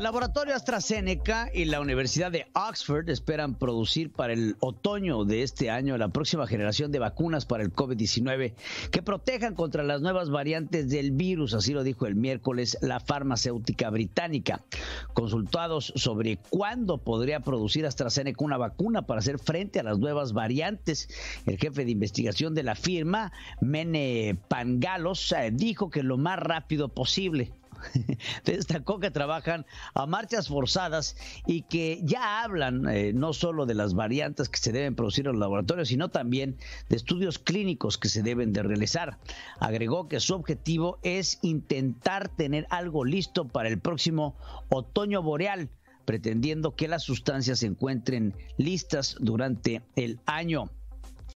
El laboratorio AstraZeneca y la Universidad de Oxford esperan producir para el otoño de este año la próxima generación de vacunas para el COVID-19 que protejan contra las nuevas variantes del virus, así lo dijo el miércoles la farmacéutica británica. Consultados sobre cuándo podría producir AstraZeneca una vacuna para hacer frente a las nuevas variantes, el jefe de investigación de la firma, Mene Pangalos, eh, dijo que lo más rápido posible. destacó que trabajan a marchas forzadas y que ya hablan eh, no solo de las variantes que se deben producir en los laboratorios, sino también de estudios clínicos que se deben de realizar. Agregó que su objetivo es intentar tener algo listo para el próximo otoño boreal, pretendiendo que las sustancias se encuentren listas durante el año.